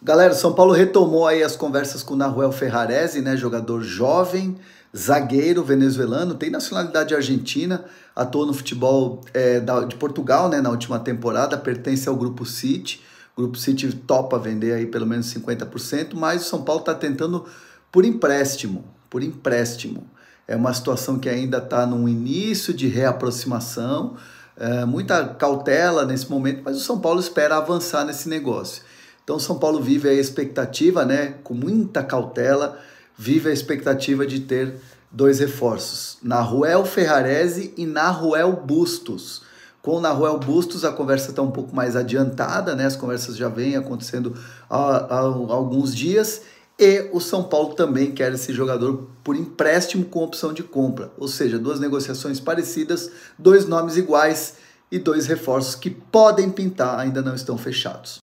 Galera, São Paulo retomou aí as conversas com Nahuel Ferrarese, né, jogador jovem, zagueiro venezuelano, tem nacionalidade argentina, atuou no futebol é, da, de Portugal, né, na última temporada, pertence ao grupo City. O grupo City topa vender aí pelo menos 50%, mas o São Paulo está tentando por empréstimo, por empréstimo. É uma situação que ainda está num início de reaproximação, é, muita cautela nesse momento, mas o São Paulo espera avançar nesse negócio. Então São Paulo vive a expectativa, né, com muita cautela, vive a expectativa de ter dois reforços, Naruel Ferrarese e Naruel Bustos. Com o Naruel Bustos a conversa está um pouco mais adiantada, né? As conversas já vêm acontecendo há, há alguns dias e o São Paulo também quer esse jogador por empréstimo com opção de compra. Ou seja, duas negociações parecidas, dois nomes iguais e dois reforços que podem pintar, ainda não estão fechados.